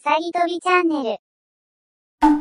うさぎ跳びチャンネル。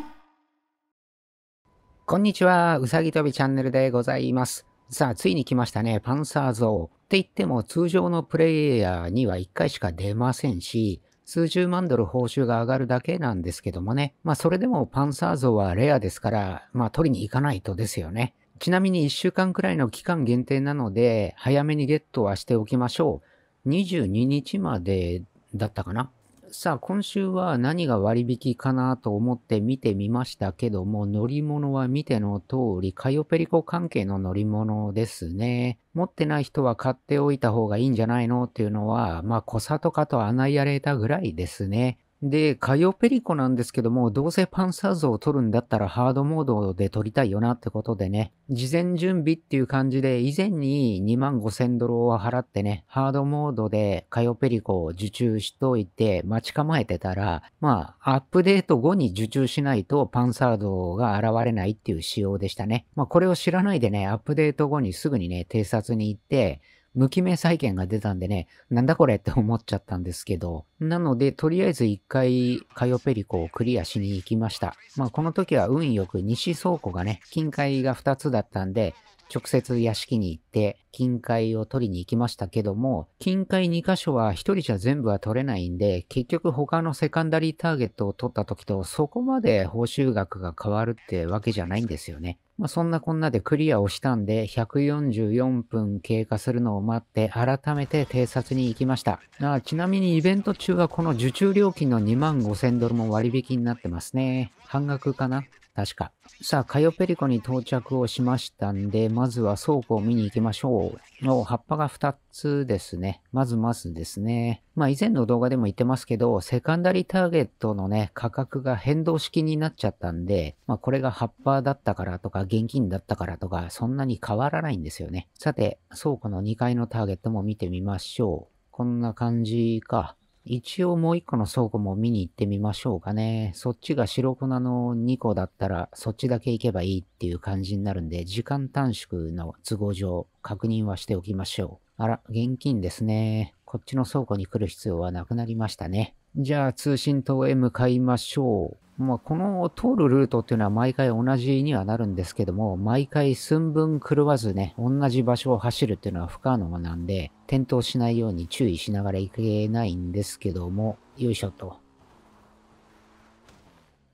こんにちは、うさぎ跳びチャンネルでございます。さあ、ついに来ましたね、パンサーゾー。って言っても、通常のプレイヤーには1回しか出ませんし、数十万ドル報酬が上がるだけなんですけどもね。まあ、それでもパンサーゾーはレアですから、まあ、取りに行かないとですよね。ちなみに1週間くらいの期間限定なので、早めにゲットはしておきましょう。22日までだったかなさあ、今週は何が割引かなと思って見てみましたけども、乗り物は見ての通り、カヨペリコ関係の乗り物ですね。持ってない人は買っておいた方がいいんじゃないのっていうのは、まあ、小里かとアナイアレーターぐらいですね。で、カヨペリコなんですけども、どうせパンサー像を撮るんだったらハードモードで撮りたいよなってことでね、事前準備っていう感じで、以前に2万5千ドルを払ってね、ハードモードでカヨペリコを受注しといて待ち構えてたら、まあ、アップデート後に受注しないとパンサー像が現れないっていう仕様でしたね。まあ、これを知らないでね、アップデート後にすぐにね、偵察に行って、無記名債権が出たんでね、なんだこれって思っちゃったんですけど、なので、とりあえず一回、カヨペリコをクリアしに行きました。まあ、この時は運よく西倉庫がね、近海が2つだったんで、直接屋敷に行って、金塊を取りに行きましたけども、金塊2箇所は1人じゃ全部は取れないんで、結局他のセカンダリーターゲットを取った時とそこまで報酬額が変わるってわけじゃないんですよね。まあ、そんなこんなでクリアをしたんで、144分経過するのを待って、改めて偵察に行きました。あちなみにイベント中はこの受注料金の2万5000ドルも割引になってますね。半額かな確か。さあ、カヨペリコに到着をしましたんで、まずは倉庫を見に行きましょう。の葉っぱが2つですね。まずまずですね。まあ以前の動画でも言ってますけど、セカンダリーターゲットのね、価格が変動式になっちゃったんで、まあこれが葉っぱだったからとか、現金だったからとか、そんなに変わらないんですよね。さて、倉庫の2階のターゲットも見てみましょう。こんな感じか。一応もう一個の倉庫も見に行ってみましょうかね。そっちが白粉の2個だったら、そっちだけ行けばいいっていう感じになるんで、時間短縮の都合上、確認はしておきましょう。あら、現金ですね。こっちの倉庫に来る必要はなくなりましたね。じゃあ通信塔へ向かいましょう。まあ、この通るルートっていうのは毎回同じにはなるんですけども、毎回寸分狂わずね、同じ場所を走るっていうのは不可能なんで、転倒しないように注意しながらいけないんですけども、よいしょと。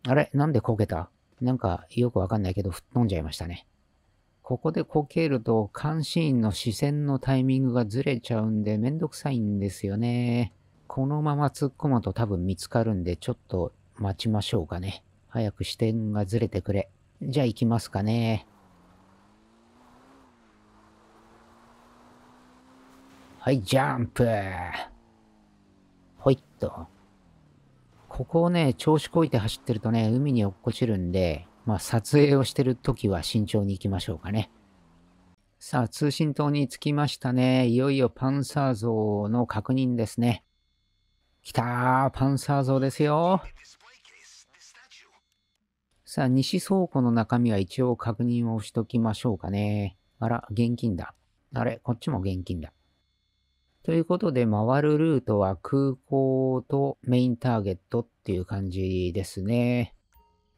あれなんでこけたなんかよくわかんないけど、吹っ飛んじゃいましたね。ここでこけると、監視員の視線のタイミングがずれちゃうんで、めんどくさいんですよね。このまま突っ込むと多分見つかるんで、ちょっと待ちましょうかね。早く視点がずれてくれ。じゃあ行きますかね。はい、ジャンプほいっと。ここをね、調子こいて走ってるとね、海に落っこちるんで、まあ、撮影をしてる時は慎重に行きましょうかね。さあ、通信塔に着きましたね。いよいよパンサー像の確認ですね。来たー、パンサー像ですよ。さあ、西倉庫の中身は一応確認をしときましょうかね。あら、現金だ。あれ、こっちも現金だ。ということで、回るルートは空港とメインターゲットっていう感じですね。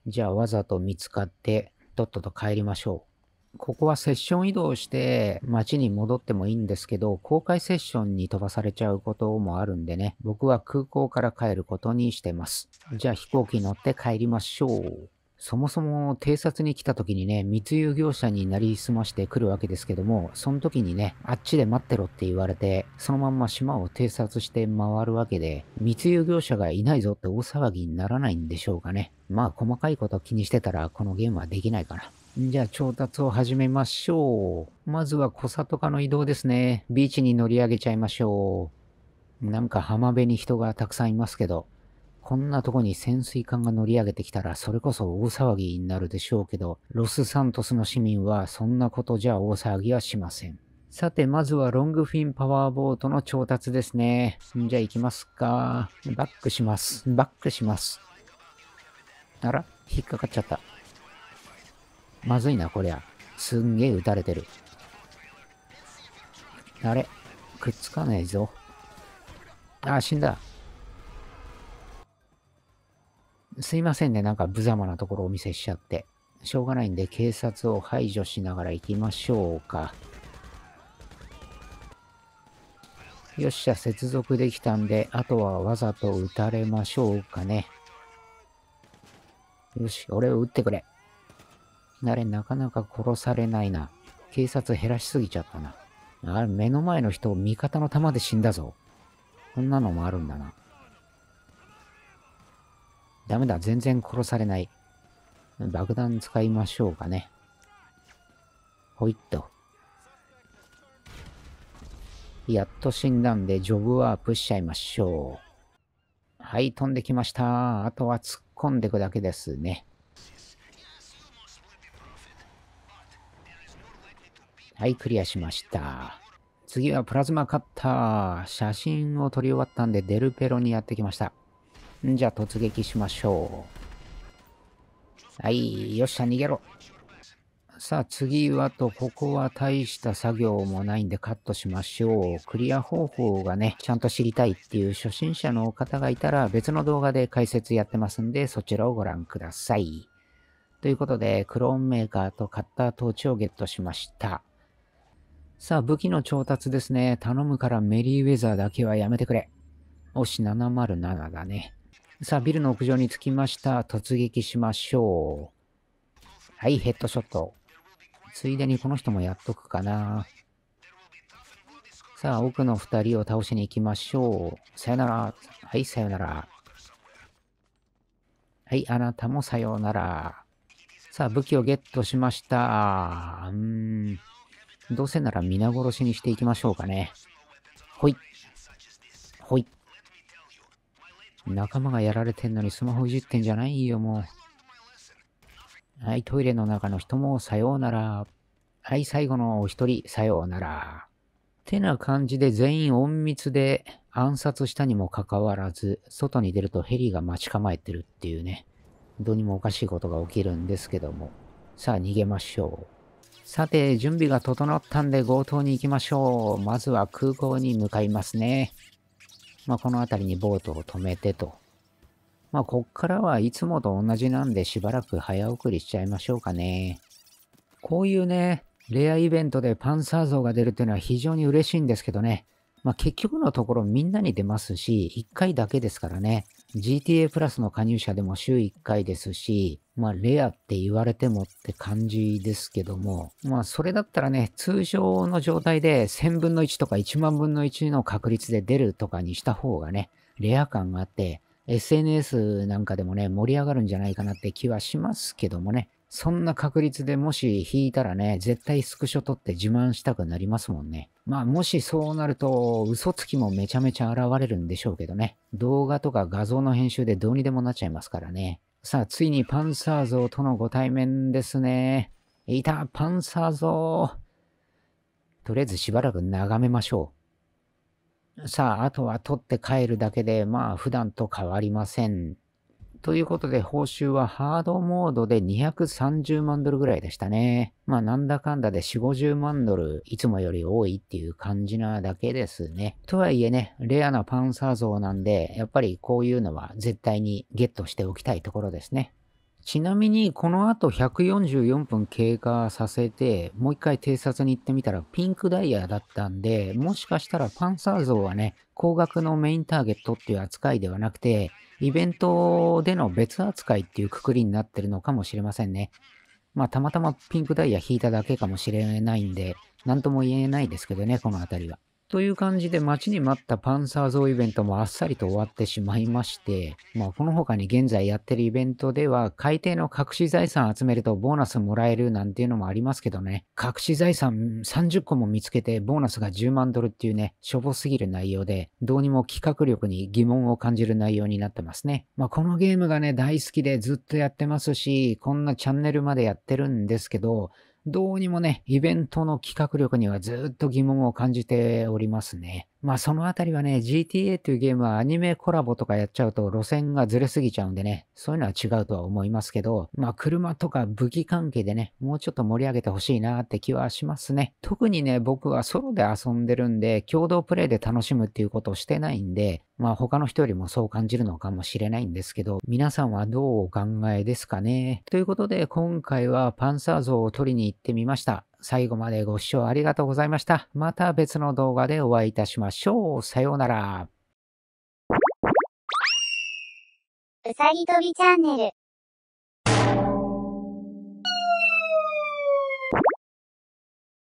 じゃあ、わざと見つかって、とっとと帰りましょう。ここはセッション移動して街に戻ってもいいんですけど、公開セッションに飛ばされちゃうこともあるんでね、僕は空港から帰ることにしてます。じゃあ飛行機乗って帰りましょう。そもそも偵察に来た時にね、密輸業者になりすましてくるわけですけども、その時にね、あっちで待ってろって言われて、そのまんま島を偵察して回るわけで、密輸業者がいないぞって大騒ぎにならないんでしょうかね。まあ細かいこと気にしてたらこのゲームはできないかな。じゃあ調達を始めましょう。まずは小里家の移動ですね。ビーチに乗り上げちゃいましょう。なんか浜辺に人がたくさんいますけど、こんなとこに潜水艦が乗り上げてきたらそれこそ大騒ぎになるでしょうけど、ロスサントスの市民はそんなことじゃ大騒ぎはしません。さて、まずはロングフィンパワーボートの調達ですね。じゃあ行きますか。バックします。バックします。あら引っかかっちゃった。まずいな、こりゃ。すんげえ撃たれてる。あれくっつかねえぞ。あ、死んだ。すいませんね、なんか無様なところをお見せしちゃって。しょうがないんで、警察を排除しながら行きましょうか。よっしゃ、接続できたんで、あとはわざと撃たれましょうかね。よし、俺を撃ってくれ。あれ、なかなか殺されないな。警察減らしすぎちゃったな。あれ、目の前の人を味方の弾で死んだぞ。こんなのもあるんだな。ダメだ、全然殺されない。爆弾使いましょうかね。ほいっと。やっと死んだんで、ジョブワープしちゃいましょう。はい、飛んできました。あとは突っ込んでいくだけですね。はい、クリアしました。次はプラズマカッター。写真を撮り終わったんで、デルペロにやってきました。じゃあ突撃しましょう。はい、よっしゃ、逃げろ。さあ、次はと、ここは大した作業もないんでカットしましょう。クリア方法がね、ちゃんと知りたいっていう初心者の方がいたら、別の動画で解説やってますんで、そちらをご覧ください。ということで、クローンメーカーとカッタートーチをゲットしました。さあ、武器の調達ですね。頼むからメリーウェザーだけはやめてくれ。おし、707だね。さあ、ビルの屋上に着きました。突撃しましょう。はい、ヘッドショット。ついでにこの人もやっとくかな。さあ、奥の二人を倒しに行きましょう。さよなら。はい、さよなら。はい、あなたもさようなら。さあ、武器をゲットしました。うーん。どうせなら皆殺しにしていきましょうかね。ほい。ほい。仲間がやられてんのにスマホいじってんじゃないよ、もう。はい、トイレの中の人もさようなら。はい、最後のお一人、さようなら。てな感じで全員隠密で暗殺したにもかかわらず、外に出るとヘリが待ち構えてるっていうね、どうにもおかしいことが起きるんですけども。さあ逃げましょう。さて、準備が整ったんで強盗に行きましょう。まずは空港に向かいますね。まあ、この辺りにボートを止めてと。まあ、こっからはいつもと同じなんでしばらく早送りしちゃいましょうかね。こういうね、レアイベントでパンサー像が出るっていうのは非常に嬉しいんですけどね。まあ、結局のところみんなに出ますし、1回だけですからね。GTA プラスの加入者でも週1回ですし、まあ、レアって言われてもって感じですけども、まあ、それだったらね、通常の状態で1000分の1とか1万分の1の確率で出るとかにした方がね、レア感があって、SNS なんかでもね、盛り上がるんじゃないかなって気はしますけどもね。そんな確率でもし引いたらね、絶対スクショ撮って自慢したくなりますもんね。まあもしそうなると、嘘つきもめちゃめちゃ現れるんでしょうけどね。動画とか画像の編集でどうにでもなっちゃいますからね。さあ、ついにパンサー像とのご対面ですね。いた、パンサー像。とりあえずしばらく眺めましょう。さあ、あとは取って帰るだけで、まあ普段と変わりません。ということで、報酬はハードモードで230万ドルぐらいでしたね。まあ、なんだかんだで4、50万ドル、いつもより多いっていう感じなだけですね。とはいえね、レアなパンサー像なんで、やっぱりこういうのは絶対にゲットしておきたいところですね。ちなみに、この後144分経過させて、もう一回偵察に行ってみたらピンクダイヤだったんで、もしかしたらパンサー像はね、高額のメインターゲットっていう扱いではなくて、イベントでの別扱いっていうくくりになってるのかもしれませんね。まあ、たまたまピンクダイヤ引いただけかもしれないんで、なんとも言えないですけどね、このあたりは。という感じで待ちに待ったパンサー像イベントもあっさりと終わってしまいまして、まあ、この他に現在やってるイベントでは、海底の隠し財産集めるとボーナスもらえるなんていうのもありますけどね、隠し財産30個も見つけてボーナスが10万ドルっていうね、しょぼすぎる内容で、どうにも企画力に疑問を感じる内容になってますね。まあ、このゲームがね、大好きでずっとやってますし、こんなチャンネルまでやってるんですけど、どうにもね、イベントの企画力にはずっと疑問を感じておりますね。まあそのあたりはね、GTA というゲームはアニメコラボとかやっちゃうと路線がずれすぎちゃうんでね、そういうのは違うとは思いますけど、まあ車とか武器関係でね、もうちょっと盛り上げてほしいなって気はしますね。特にね、僕はソロで遊んでるんで、共同プレイで楽しむっていうことをしてないんで、まあ他の人よりもそう感じるのかもしれないんですけど、皆さんはどうお考えですかね。ということで今回はパンサー像を取りに行ってみました。最後までご視聴ありがとうございました。また別の動画でお会いいたしましょう。さようなら。うさぎ跳びチャンネル